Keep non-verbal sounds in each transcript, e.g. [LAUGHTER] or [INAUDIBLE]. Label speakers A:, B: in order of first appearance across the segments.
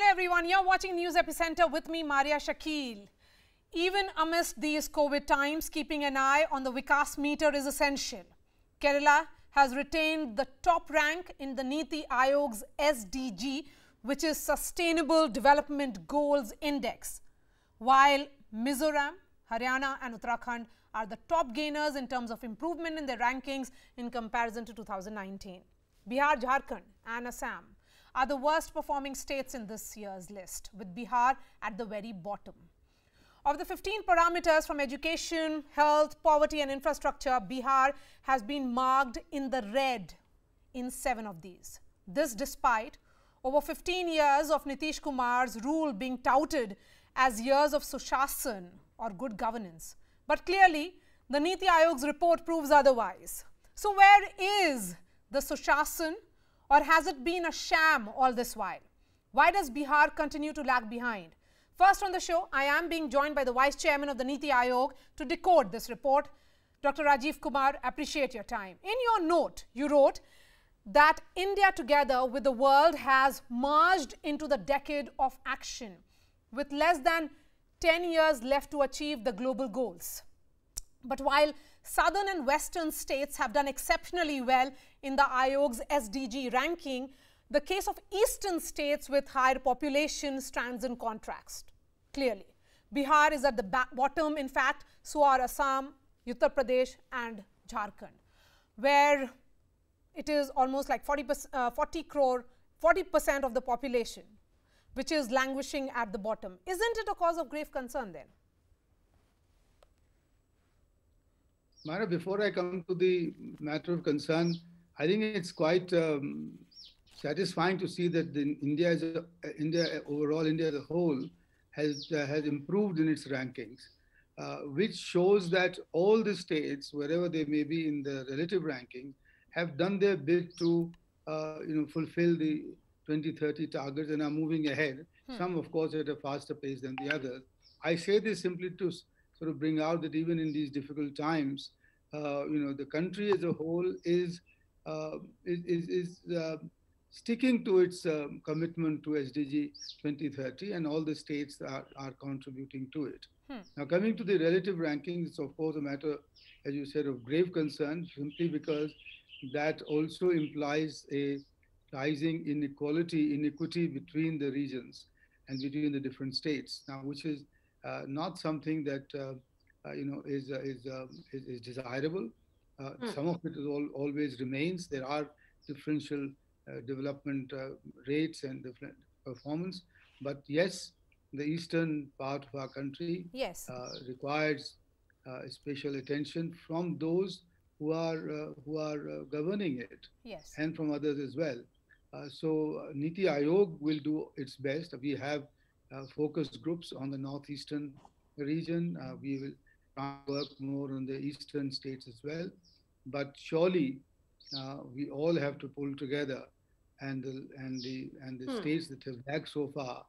A: Hello everyone, you're watching News Epicenter with me, Maria Shakil. Even amidst these COVID times, keeping an eye on the Vikas meter is essential. Kerala has retained the top rank in the Niti Aayog's SDG, which is Sustainable Development Goals Index, while Mizoram, Haryana and Uttarakhand are the top gainers in terms of improvement in their rankings in comparison to 2019. Bihar, Jharkhand and Assam are the worst performing states in this year's list, with Bihar at the very bottom. Of the 15 parameters from education, health, poverty and infrastructure, Bihar has been marked in the red in seven of these. This despite over 15 years of Nitish Kumar's rule being touted as years of Sushasan or good governance. But clearly, the Niti Ayog's report proves otherwise. So where is the Sushasan or has it been a sham all this while? Why does Bihar continue to lag behind? First on the show, I am being joined by the Vice Chairman of the Niti Aayog to decode this report. Dr. Rajiv Kumar, appreciate your time. In your note, you wrote that India together with the world has merged into the decade of action with less than 10 years left to achieve the global goals. But while southern and western states have done exceptionally well in the IOG's SDG ranking. The case of eastern states with higher population stands in contrast, clearly. Bihar is at the bottom, in fact, so are Assam, Uttar Pradesh and Jharkhand, where it is almost like 40, uh, 40 crore, 40 percent of the population, which is languishing at the bottom. Isn't it a cause of grave concern then?
B: Mara, before I come to the matter of concern, I think it's quite um, satisfying to see that the India, as a, India overall, India as a whole, has uh, has improved in its rankings, uh, which shows that all the states, wherever they may be in the relative ranking, have done their bit to uh, you know fulfill the 2030 targets and are moving ahead. Hmm. Some, of course, at a faster pace than the others. I say this simply to sort of bring out that even in these difficult times, uh, you know, the country as a whole is uh, is is uh, sticking to its um, commitment to SDG 2030, and all the states are, are contributing to it. Hmm. Now, coming to the relative rankings, it's of course a matter, as you said, of grave concern, simply because that also implies a rising inequality, inequity between the regions and between the different states. Now, which is uh, not something that uh, uh, you know is is, is, is desirable. Hmm. Some of it all, always remains. There are differential development rates and different performance, but yes, the eastern part of our country yes. requires special attention from those who are uh, who are uh, governing it yes. and from others as well uh, so niti Aayog will do its best we have uh, focus groups on the northeastern region. Uh, mm-hmm. we will work more on the eastern states as well. But surely uh, we all have to pull together, and the and the and the hmm. states that have lagged so far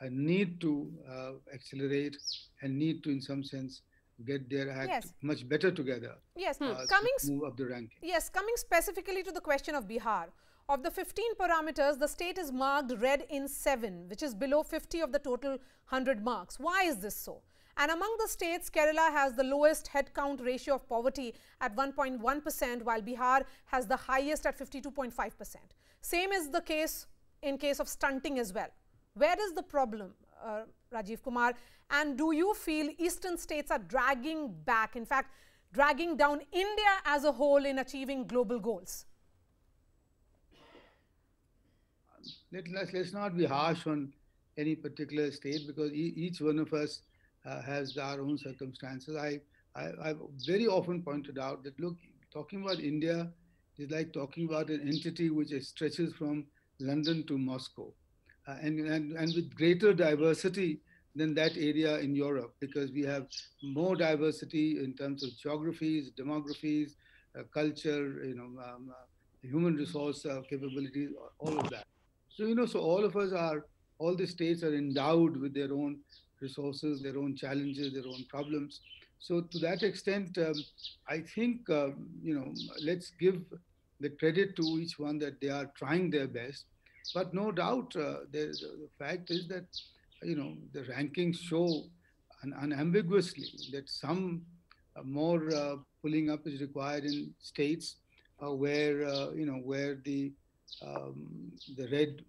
B: uh, need to uh, accelerate and need to, in some sense, get their act yes. much better together. Yes, uh, coming move up the ranking.
A: Yes, coming specifically to the question of Bihar. Of the 15 parameters, the state is marked red in 7, which is below 50 of the total 100 marks. Why is this so? And among the states, Kerala has the lowest headcount ratio of poverty at 1.1%, while Bihar has the highest at 52.5%. Same is the case in case of stunting as well. Where is the problem, uh, Rajiv Kumar? And do you feel eastern states are dragging back, in fact, dragging down India as a whole in achieving global goals?
B: let us let's not be harsh on any particular state because each one of us uh, has our own circumstances. I, I I've very often pointed out that look, talking about India is like talking about an entity which stretches from London to Moscow, uh, and, and and with greater diversity than that area in Europe because we have more diversity in terms of geographies, demographies, uh, culture, you know, um, uh, human resource uh, capabilities, all of that. So, you know, so all of us are, all the states are endowed with their own resources, their own challenges, their own problems. So, to that extent, um, I think, uh, you know, let's give the credit to each one that they are trying their best. But no doubt, uh, the, fact is that, you know, the rankings show un- unambiguously that some uh, more uh, pulling up is required in states uh, where, uh, you know, where the um, the red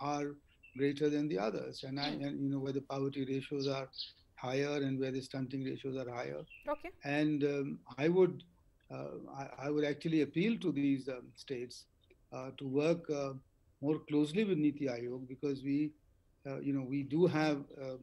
B: are greater than the others and i hmm. and you know where the poverty ratios are higher and where the stunting ratios are higher okay and um, i would uh, I, I, would actually appeal to these um, states uh, to work uh, more closely with niti Aayog because we uh, you know we do have uh,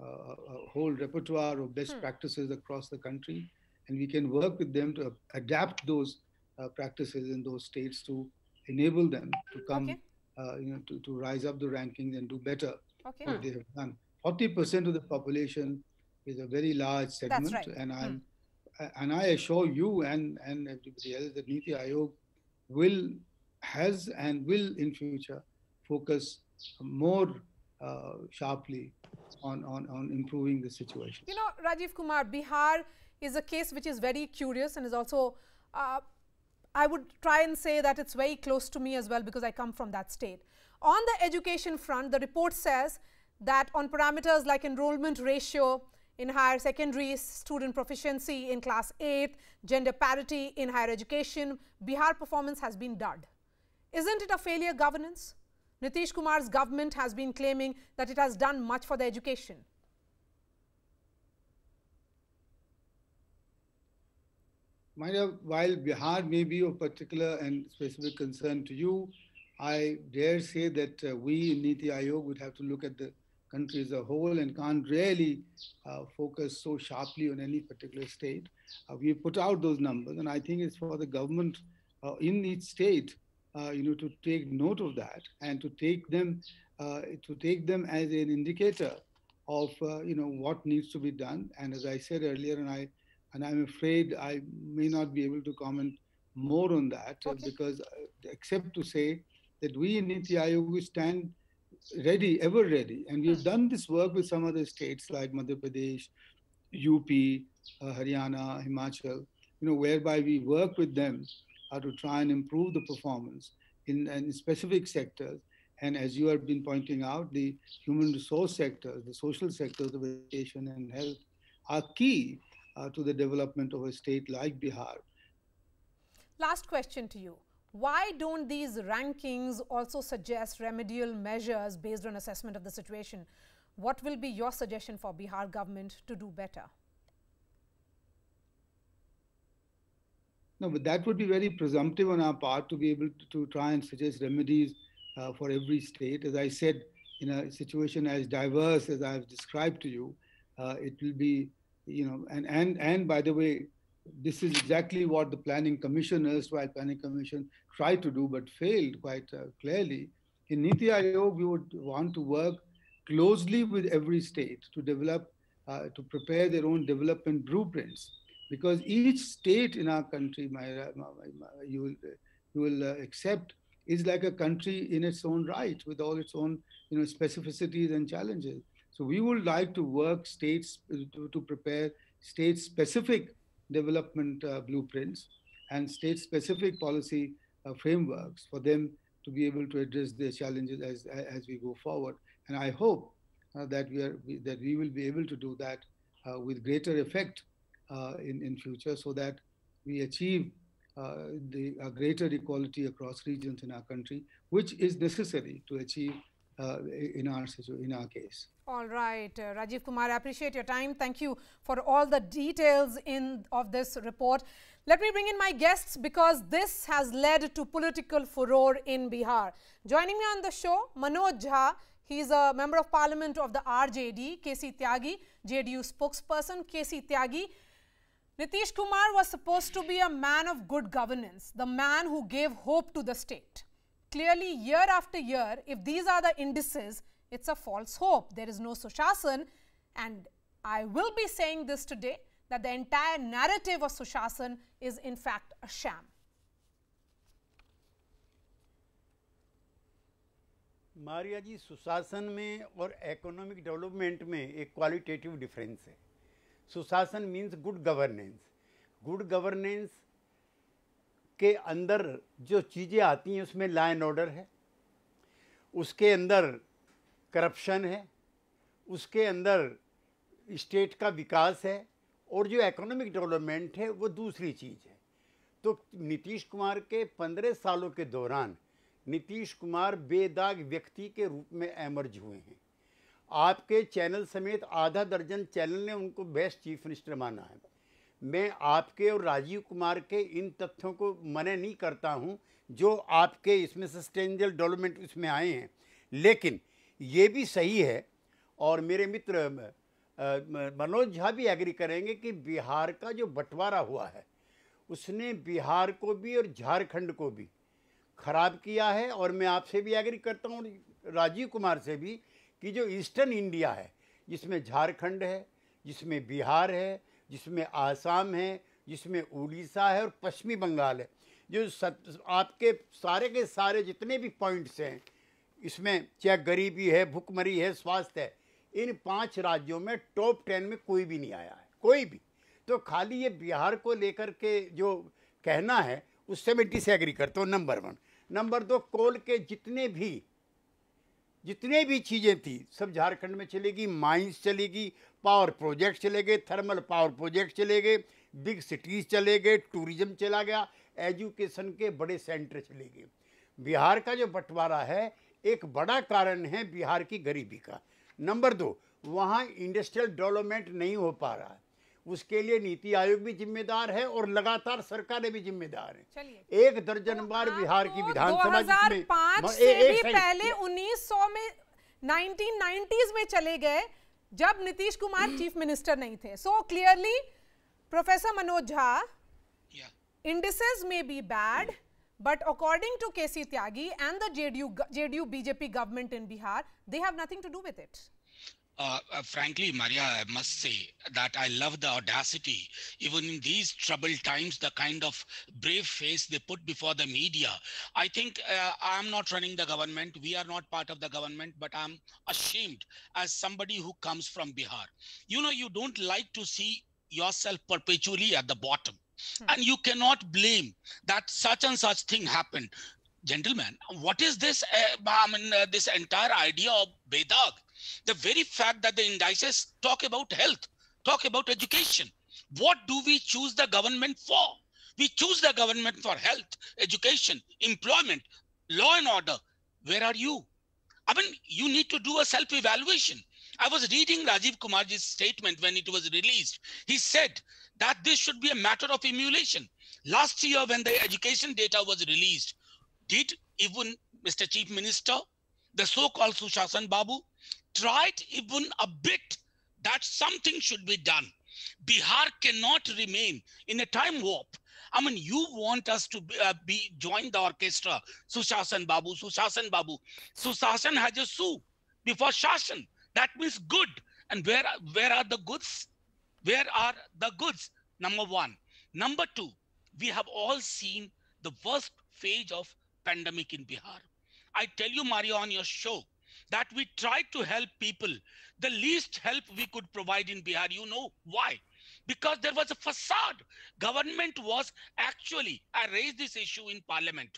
B: a whole repertoire of best hmm. practices across the country and we can work with them to adapt those uh, practices in those states to enable them to come, okay. uh, you know, to, to rise up the rankings and do better okay. what they have done. 40% of the population is a very large segment, right. and i hmm. and I assure you and and everybody else that Niti Aayog will has and will in future focus more uh, sharply on, on, on improving the situation.
A: You know, Rajiv Kumar, Bihar is a case which is very curious and is also uh, I would try and say that it's very close to me as well because I come from that state. On the education front, the report says that on parameters like enrollment ratio in higher secondary, student proficiency in class 8, gender parity in higher education, Bihar performance has been dud. Isn't it a failure governance? Nitish Kumar's government has been claiming that it has done much for the education.
B: Maya, while Bihar may be of particular and specific concern to you, I dare say that uh, we in Niti Aayog would have to look at the country as a whole and can't really uh, focus so sharply on any particular state. Uh, we put out those numbers, and I think it's for the government uh, in each state, uh, you know, to take note of that and to take them uh, to take them as an indicator of you know what needs to be done. And as I said earlier, and I and I'm afraid I may not be able to comment more on that uh, okay. because uh, except to say that we in Niti Aayog we stand ready, ever ready, and we've hmm. done this work with some other states like Madhya Pradesh, UP, uh, Haryana, Himachal, you know, whereby we work with them uh, to try and improve the performance in, in specific sectors. And as you have been pointing out, the human resource sectors, the social sectors of education and health are key uh, to the development of a state like Bihar.
A: Last question to you. Why don't these rankings also suggest remedial measures based on assessment of the situation? What will be your suggestion for Bihar government to do better?
B: No, but that would be very presumptive on our part to be able to, to try and suggest remedies uh, for every state. As I said, in a situation as diverse as I've described to you, uh, it will be you know, and, and, and by the way, this is exactly what the planning commission, while planning commission, tried to do but failed quite uh, clearly. In Niti Aayog, we would want to work closely with every state to develop, uh, to prepare their own development blueprints. Because each state in our country, Myra, uh, you will, you will uh, accept, is like a country in its own right with all its own you know, specificities and challenges. So we would like to work states to, to prepare state-specific development uh, blueprints and state-specific policy uh, frameworks for them to be able to address their challenges as as we go forward. And I hope uh, that we are we, that we will be able to do that uh, with greater effect uh, in in future, so that we achieve uh, the greater equality across regions in our country, which is necessary to achieve uh, in our in our case.
A: All right, uh, Rajiv Kumar, I appreciate your time. Thank you for all the details in of this report. Let me bring in my guests because this has led to political furore in Bihar. Joining me on the show, Manoj Jha. He is a member of parliament of the RJD, KC Tyagi, JDU spokesperson, KC Tyagi. Nitish Kumar was supposed to be a man of good governance, the man who gave hope to the state clearly year after year, if these are the indices, it's a false hope. There is no Sushasan and I will be saying this today that the entire narrative of Sushasan is in fact a sham.
C: Mariaji, Sushasan mein or economic development mein a qualitative difference hai. Sushasan means good governance. Good governance के अंदर जो चीज़ें आती हैं उसमें line and order है उसके अंदर करप्शन है उसके अंदर स्टेट का विकास है और जो इकोनॉमिक डेवलपमेंट है वो दूसरी चीज़ है तो नीतीश कुमार के पंद्रह सालों के दौरान नीतीश कुमार बेदाग व्यक्ति के रूप में एमर्ज हुए हैं आपके चैनल समेत आधा दर्जन चैनल ने उनको बेस्ट चीफ मिनिस्टर माना है मैं आपके और राजीव कुमार के इन तथ्यों को मने नहीं करता हूं जो आपके इसमें सस्टेनेबल डेवलपमेंट इसमें आए हैं लेकिन ये भी सही है और मेरे मित्र मनोज झा भी एग्री करेंगे कि बिहार का जो बंटवारा हुआ है उसने बिहार को भी और झारखंड को भी खराब किया है और मैं आपसे भी एग्री करता हूँ राजीव कुमार से भी कि जो ईस्टर्न इंडिया है जिसमें झारखंड है जिसमें बिहार है जिसमें आसाम है जिसमें उड़ीसा है और पश्चिमी बंगाल है जो सत, आपके सारे के सारे जितने भी पॉइंट्स हैं इसमें चाहे गरीबी है भुखमरी है स्वास्थ्य है इन पांच राज्यों में टॉप टेन में कोई भी नहीं आया है कोई भी तो खाली ये बिहार को लेकर के जो कहना है उससे मैं डिसएग्री करता हूँ नंबर वन नंबर दो कोल के जितने भी जितने भी चीज़ें थी सब झारखंड में चलेगी माइंस चलेगी पावर प्रोजेक्ट चले गए थर्मल पावर प्रोजेक्ट चले गए बिग सिटीज़ चले गए टूरिज़्म चला गया एजुकेशन के बड़े सेंटर चले गए बिहार का जो बंटवारा है एक बड़ा कारण है बिहार की गरीबी का नंबर दो वहाँ इंडस्ट्रियल डेवलपमेंट नहीं हो पा रहा है उसके लिए नीति आयोग भी जिम्मेदार है और लगातार सरकारें भी जिम्मेदार हैं। एक दर्जन तो बार बिहार की विधानसभा हाँ, से भी पहले
A: 1900 में 1990s में चले गए जब नीतीश कुमार [CLEARS THROAT] चीफ मिनिस्टर नहीं थे so clearly professor Manoj Jha में may bad but according to K C Tyagi and the JDU JDU BJP government in Bihar they have nothing to do with it
D: Uh, uh, frankly, Maria, I must say that I love the audacity. Even in these troubled times, the kind of brave face they put before the media. I think uh, I'm not running the government. We are not part of the government, but I'm ashamed as somebody who comes from Bihar. You know, you don't like to see yourself perpetually at the bottom. Hmm. And you cannot blame that such and such thing happened gentlemen, what is this? Uh, I mean, uh, this entire idea of bedag. The very fact that the indices talk about health, talk about education. What do we choose the government for? We choose the government for health, education, employment, law and order. Where are you? I mean, you need to do a self-evaluation. I was reading Rajiv Kumarji's statement when it was released. He said that this should be a matter of emulation. Last year, when the education data was released, did even Mr. Chief Minister the so-called Sushasan Babu, tried even a bit that something should be done. Bihar cannot remain in a time warp. I mean, you want us to be, uh, be join the orchestra, Sushasan Babu, Sushasan Babu. Sushasan has a su before Shashan. That means good. And where, where are the goods? Where are the goods? Number one. Number two, we have all seen the worst phase of pandemic in Bihar. I tell you, Maria, on your show, that we try to help people. The least help we could provide in Bihar, you know why? Because there was a facade. Government was actually, I raised this issue in parliament,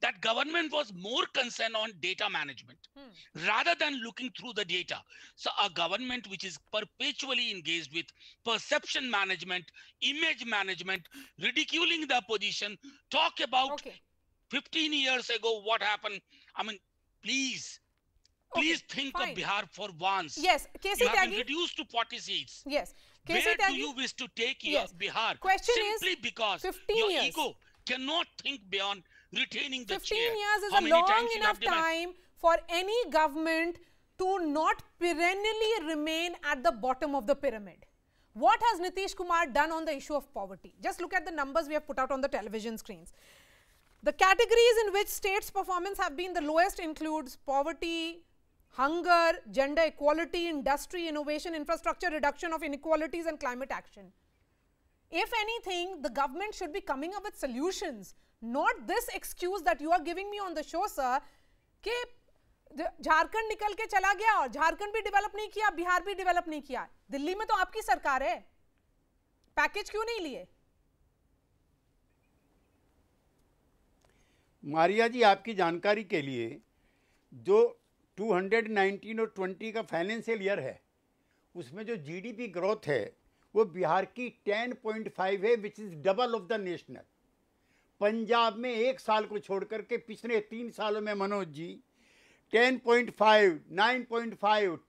D: that government was more concerned on data management hmm. rather than looking through the data. So a government which is perpetually engaged with perception management, image management, ridiculing the opposition, talk about okay. 15 years ago what happened I mean, please,
A: please think fine. of Bihar
D: for once. Yes, KC you been reduced to 40 seats. Yes.
A: KC Where do you
D: wish to take yes. Bihar? Question Simply is, because 15 your years. ego cannot think beyond retaining the 15 chair. 15 years is How a long enough time
A: for any government to not perennially remain at the bottom of the pyramid. What has Nitish Kumar done on the issue of poverty? Just look at the numbers we have put out on the television screens. The categories in which states' performance have been the lowest includes poverty, hunger, gender equality, industry, innovation, infrastructure, reduction of inequalities and climate action. If anything, the government should be coming up with solutions, not this excuse that you are giving me on the show, sir, कि Jharkhand nikal ke chala gaya aur Jharkhand bhi develop nahi kiya, Bihar bhi develop nahi kiya. Delhi में तो आपकी सरकार hai. Package क्यों nahi liye?
C: Maria जी आपकी जानकारी के लिए जो 219 और 20 का फाइनेंशियल ईयर है उसमें जो जीडीपी ग्रोथ है वो बिहार की 10.5 है which is double of the national Punjab में एक साल को छोड़ करके पिछले तीन सालों में मनोज जी 10.5, 9.5,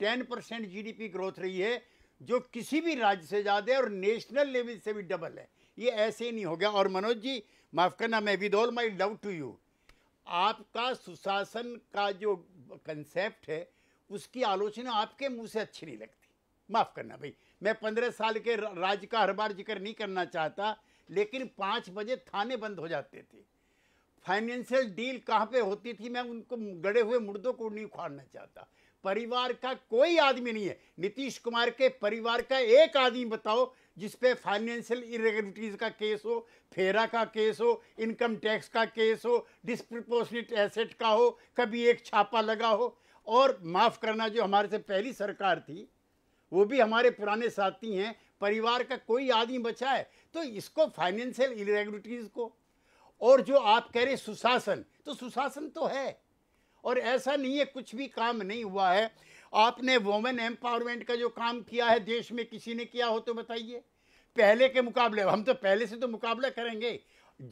C: 10 परसेंट जी ग्रोथ रही है जो किसी भी राज्य से ज़्यादा है और नेशनल लेवल से भी डबल है ये ऐसे ही नहीं हो गया और मनोज जी माफ़ करना मैं with all my love to you आपका सुशासन का जो कंसेप्ट है उसकी आलोचना आपके मुंह से अच्छी नहीं लगती माफ़ करना भाई मैं पंद्रह साल के राज का हर बार जिक्र नहीं करना चाहता लेकिन पाँच बजे थाने बंद हो जाते थे फाइनेंशियल डील कहाँ पे होती थी मैं उनको गड़े हुए मुर्दों को नहीं उखाड़ना चाहता परिवार का कोई आदमी नहीं है नीतीश कुमार के परिवार का एक आदमी बताओ जिस पे फाइनेंशियल इरेगुलरिटीज़ का केस हो फेरा का केस हो इनकम टैक्स का केस हो डिस्प्रपोर्शनेट एसेट का हो कभी एक छापा लगा हो और माफ़ करना जो हमारे से पहली सरकार थी वो भी हमारे पुराने साथी हैं परिवार का कोई आदमी बचा है तो इसको फाइनेंशियल इरेगुलरिटीज़ को और जो आप कह रहे सुशासन तो सुशासन तो है और ऐसा नहीं है कुछ भी काम नहीं हुआ है आपने वोमेन एम्पावरमेंट का जो काम किया है देश में किसी ने किया हो तो बताइए पहले के मुकाबले हम तो पहले से तो मुकाबला करेंगे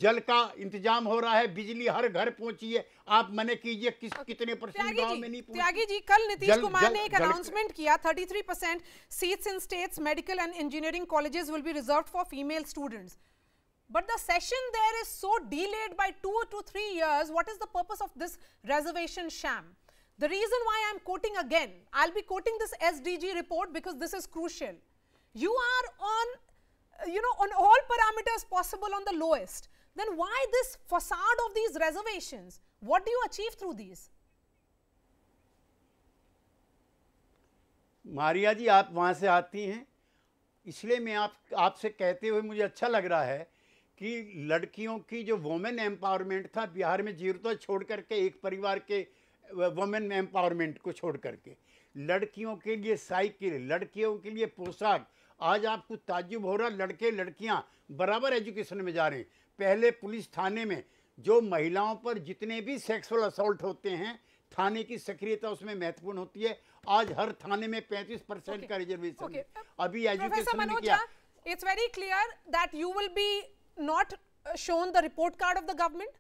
C: जल का इंतजाम हो रहा है बिजली हर घर पहुंची है आप मने कीजिए किस कितने परसेंट गांव में नहीं त्यागी
A: जी कल नीतीश कुमार ने एक अनाउंसमेंट किया 33 percent seats in states medical and engineering colleges will be reserve for female students but the session there is so delayed by 2 to 3 years, what is the purpose of this reservation sham? The reason why I am quoting again, I will be quoting this SDG report because this is crucial. You are on, you know, on all parameters possible on the lowest. Then why this facade of these reservations? What do you achieve through these?
C: Maria ji आप वहाँ से आती हैं इसलिए मैं आप आपसे कहते कि लड़कियों की जो वोमेन एम्पावरमेंट था बिहार में जीरो तो छोड़ करके एक परिवार के वोमेन एम्पावरमेंट को छोड़ करके लड़कियों के लिए साइकिल लड़कियों के लिए पोशाक आज आपको ताजुब हो रहा लड़के लड़कियां बराबर एजुकेशन में जा रहे हैं पहले पुलिस थाने में जो महिलाओं पर जितने भी सेक्सुअल असोल्ट होते हैं थाने की सक्रियता उसमें महत्वपूर्ण होती है आज हर थाने में 35 परसेंट okay. का रिजर्वेशन okay. अभी एजुकेशन ने किया
A: it's very clear that you will be not shown the report card of the government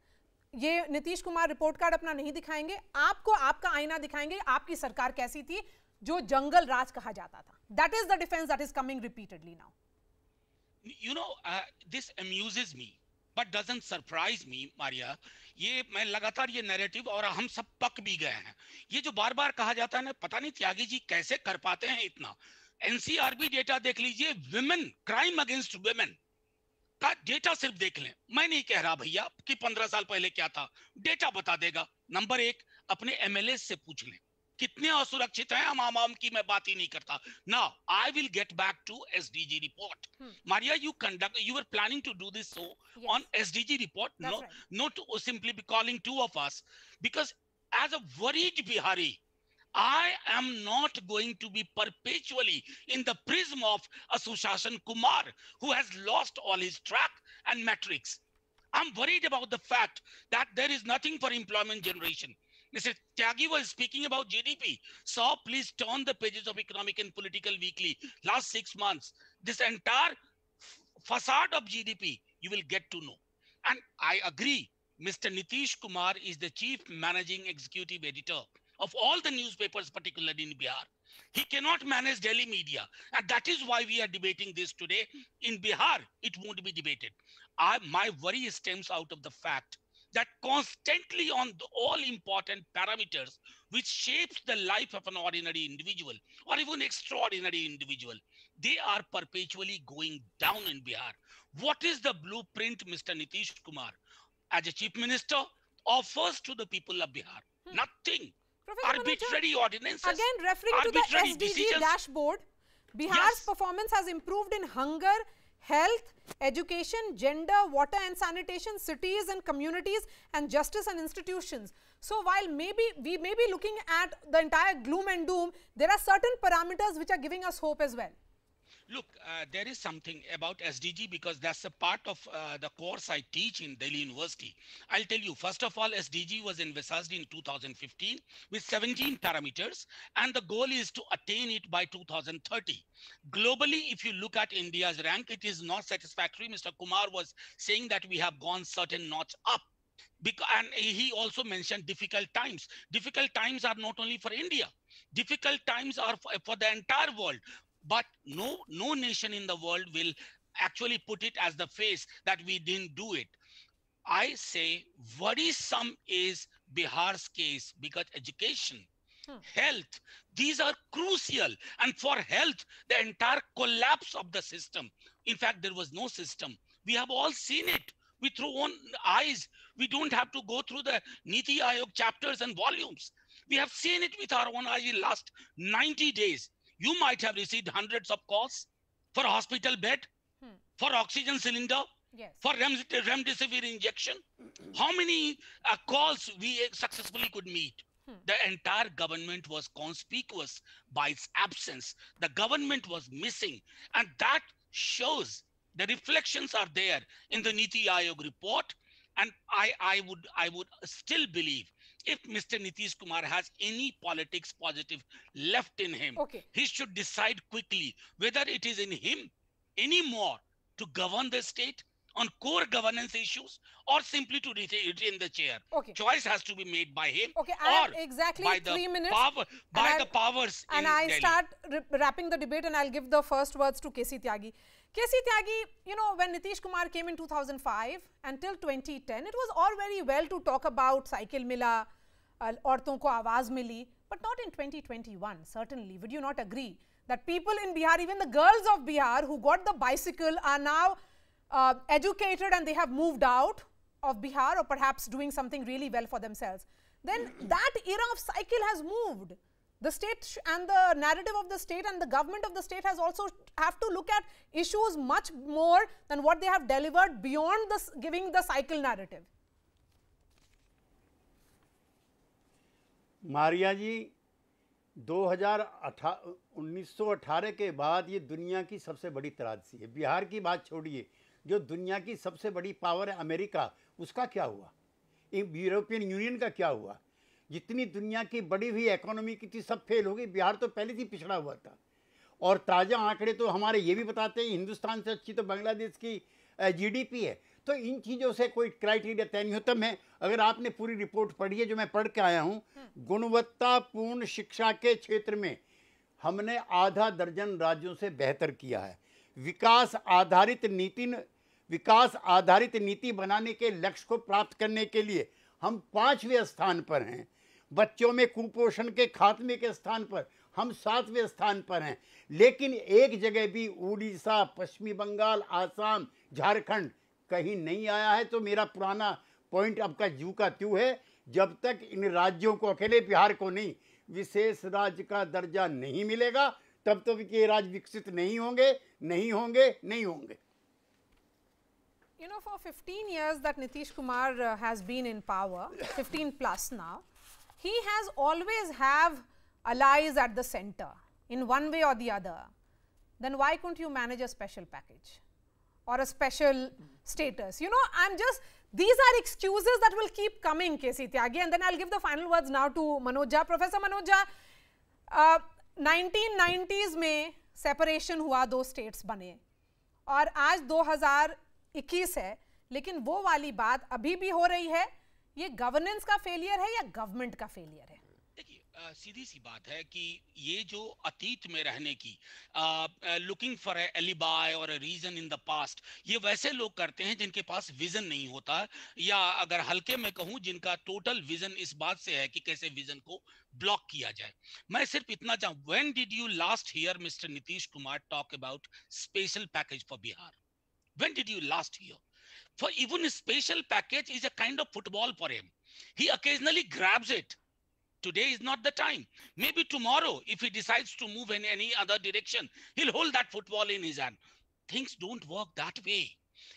A: ये नीतीश कुमार रिपोर्ट कार्ड अपना नहीं दिखाएंगे आपको आपका आईना दिखाएंगे आपकी सरकार कैसी थी जो जंगल राज कहा जाता था that is the defence that is coming repeatedly now
D: you know this amuses me but doesn't surprise me Maria ये मैं लगातार ये नैरेटिव और हम सब पक भी गए हैं ये जो बार बार कहा जाता है ना पता नहीं त्यागी जी कैसे कर पाते हैं इतना एनसीआरबी डेटा देख लीजिए विमेन क्राइम अगेंस्ट वुमेन का डेटा सिर्फ देख लें मैं नहीं कह रहा भैया कि पंद्रह साल पहले क्या था डेटा बता देगा नंबर एक अपने एमएलए से पूछ लें कितने असुरक्षित हैं हम आम आम की मैं बात ही नहीं करता ना I will get back to S D G report Maria you conduct you are planning to do this so on G report no not simply be calling to of us because as a worried Bihari I am not going to be perpetually in the prism of Asushashan Kumar, who has lost all his track and metrics. I'm worried about the fact that there is nothing for employment generation. Mr. Tyagi was speaking about GDP. So please turn the pages of Economic and Political Weekly last six months. This entire facade of GDP, you will get to know. And I agree, Mr. Nitish Kumar is the chief managing executive editor of all the newspapers, particularly in Bihar. He cannot manage Delhi media. And that is why we are debating this today. In Bihar, it won't be debated. I, my worry stems out of the fact that constantly on all important parameters which shapes the life of an ordinary individual or even extraordinary individual they are perpetually going down in bihar what is the blueprint mr nitish kumar as a chief minister offers to the people of bihar hmm. nothing
A: Professor arbitrary Manager, ordinances. Again, referring to the SDG decisions. dashboard, Bihar's yes. performance has improved in hunger, health, education, gender, water and sanitation, cities and communities and justice and institutions. So, while maybe we may be looking at the entire gloom and doom, there are certain parameters which are giving us hope as well.
D: Look, uh, there is something about SDG because that's a part of uh, the course I teach in Delhi University. I'll tell you, first of all, SDG was envisaged in 2015 with 17 parameters, and the goal is to attain it by 2030. Globally, if you look at India's rank, it is not satisfactory. Mr. Kumar was saying that we have gone certain notch up. Because, and he also mentioned difficult times. Difficult times are not only for India. Difficult times are for, for the entire world. But no, no nation in the world will actually put it as the face that we didn't do it. I say worrisome is Bihar's case because education, hmm. health, these are crucial. And for health, the entire collapse of the system. In fact, there was no system. We have all seen it with our own eyes. We don't have to go through the Niti Aayog chapters and volumes. We have seen it with our own eyes in last 90 days you might have received hundreds of calls for hospital bed, hmm. for oxygen cylinder, yes. for remdesivir injection. How many uh, calls we successfully could meet? Hmm. The entire government was conspicuous by its absence. The government was missing. And that shows the reflections are there in the Niti Aayog report. And I, I would I would still believe if Mr. Nitish Kumar has any politics positive left in him, okay. he should decide quickly whether it is in him anymore to govern the state on core governance issues or simply to retain the chair. Okay. Choice has to be made by him okay, or exactly by three the, minutes, power, by the powers And I Delhi. start
A: wrapping the debate and I'll give the first words to K.C. Tyagi. K.C. Tyagi, you know, when Nitish Kumar came in 2005 until 2010, it was all very well to talk about cycle mila, uh, ko awaaz mili, but not in 2021, certainly. Would you not agree that people in Bihar, even the girls of Bihar who got the bicycle are now uh, educated and they have moved out of Bihar or perhaps doing something really well for themselves. Then [CLEARS THROAT] that era of cycle has moved. The state and the narrative of the state and the government of the state has also have to look at issues much more than what they have delivered beyond this giving the cycle narrative.
C: Maria ji 1918 के बाद ये दुनिया की सबसे बड़ी त्रासदी है बिहार की बात छोड़िए जो दुनिया की सबसे बड़ी पावर है अमेरिका उसका क्या हुआ यूरोपियन यूनियन का क्या हुआ जितनी दुनिया की बड़ी हुई इकोनॉमी की थी सब फेल हो गई बिहार तो पहले से पिछड़ा हुआ था और ताज़ा आंकड़े तो हमारे ये भी बताते हैं हिंदुस्तान से अच्छी तो बांग्लादेश की जीडीपी है तो इन चीज़ों से कोई क्राइटेरिया तय नहीं होता मैं अगर आपने पूरी रिपोर्ट पढ़ी है जो मैं पढ़ के आया हूँ हम्म। गुणवत्तापूर्ण शिक्षा के क्षेत्र में हमने आधा दर्जन राज्यों से बेहतर किया है विकास आधारित नीति विकास आधारित नीति बनाने के लक्ष्य को प्राप्त करने के लिए हम पाँचवें स्थान पर हैं बच्चों में कुपोषण के खात्मे के स्थान पर हम सातवें स्थान पर हैं लेकिन एक जगह भी उड़ीसा पश्चिमी बंगाल आसाम झारखंड कहीं नहीं आया है तो मेरा पुराना पॉइंट आपका जू का त्यू है जब तक इन राज्यों को अकेले बिहार को नहीं विशेष राज्य का दर्जा नहीं मिलेगा तब तक तो ये राज्य विकसित नहीं होंगे नहीं होंगे नहीं होंगे
A: You know, for 15 years that Nitish Kumar uh, has been in power, 15 plus now, he has always have allies at the center in one way or the other, then why couldn't you manage a special package or a special status? You know, I'm just these are excuses that will keep coming, Kesi Tyagi, and then I'll give the final words now to Manoj Professor Manoj uh, 1990s may separation hua, दो states बने और आज 2021 hai, लेकिन wo wali baat अभी bhi ho rahi hai. ये governance का failure है या गवर्नमेंट का फेलियर है देखिए
D: सीधी सी बात है कि ये जो अतीत में रहने की लुकिंग फॉर ए एलिबाय और रीजन इन द पास्ट ये वैसे लोग करते हैं जिनके पास विजन नहीं होता या अगर हल्के में कहूं जिनका टोटल विजन इस बात से है कि कैसे विजन को ब्लॉक किया जाए मैं सिर्फ इतना चाहूं when did you last hear mister Nitish Kumar talk about special package for Bihar when did you last hear For even his special package is a kind of football for him. He occasionally grabs it. Today is not the time. Maybe tomorrow, if he decides to move in any other direction, he'll hold that football in his hand. Things don't work that way.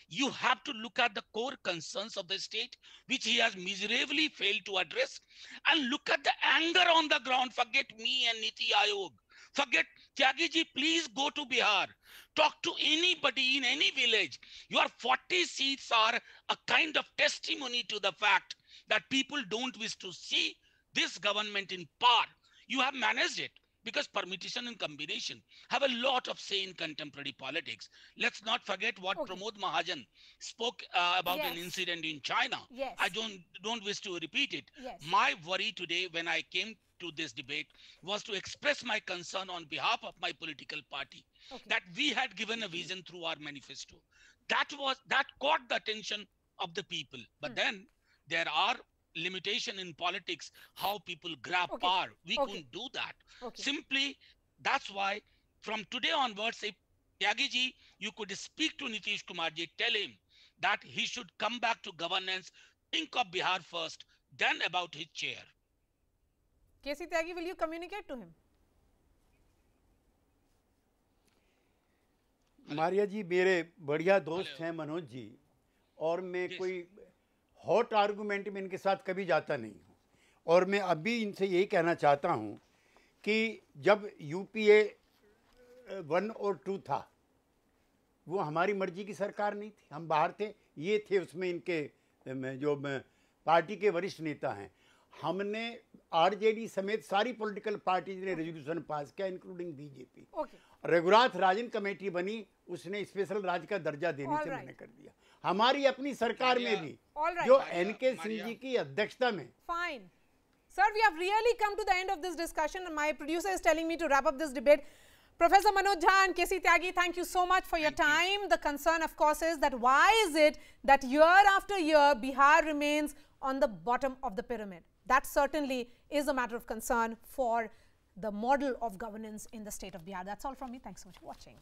D: You have to look at the core concerns of the state, which he has miserably failed to address, and look at the anger on the ground. Forget me and Niti Ayog. Forget ji, please go to Bihar. Talk to anybody in any village. Your 40 seats are a kind of testimony to the fact that people don't wish to see this government in power. You have managed it because permutation and combination have a lot of say in contemporary politics. Let's not forget what okay. Pramod Mahajan spoke uh, about yes. an incident in China. Yes. I don't don't wish to repeat it. Yes. My worry today when I came to this debate was to express my concern on behalf of my political party okay. that we had given a mm-hmm. vision through our manifesto. That was that caught the attention of the people. But hmm. then there are limitation in politics how people grab okay. power. We okay. couldn't do that. Simply that's why from today onwards, if Tyagi you could speak to Nitish Kumarji, tell him that he should come back to governance, think of Bihar first, then about his chair.
A: KC Tyagi will you communicate to him
C: Maria जी मेरे बढ़िया दोस्त हैं मनोज जी और मैं yes. कोई hot argument में इनके साथ कभी जाता नहीं हूँ और मैं अभी इनसे यही कहना चाहता हूँ कि जब यूपीए वन और टू था वो हमारी मर्जी की सरकार नहीं थी हम बाहर थे ये थे उसमें इनके जो पार्टी के वरिष्ठ नेता हैं हमने आरजेडी समेत सारी पॉलिटिकल पार्टीज ने रेजोल्यूशन पास किया including BJP Raghunath Rajan committee बनी उसने स्पेशल राज्य का दर्जा देने से मैंने कर दिया हमारी अपनी सरकार में भी जो एन के सिंह जी की अध्यक्षता
A: में fine sir we have really come to the end of this discussion my producer is telling me to wrap up this debate Professor Manoj Jha and KC Tyagi, thank you so much for your time. The concern, of course, is that why is it that year after year, Bihar remains on the bottom of the pyramid? that certainly is a matter of concern for the model of governance in the state of Bihar. That's all from me. Thanks so much for watching.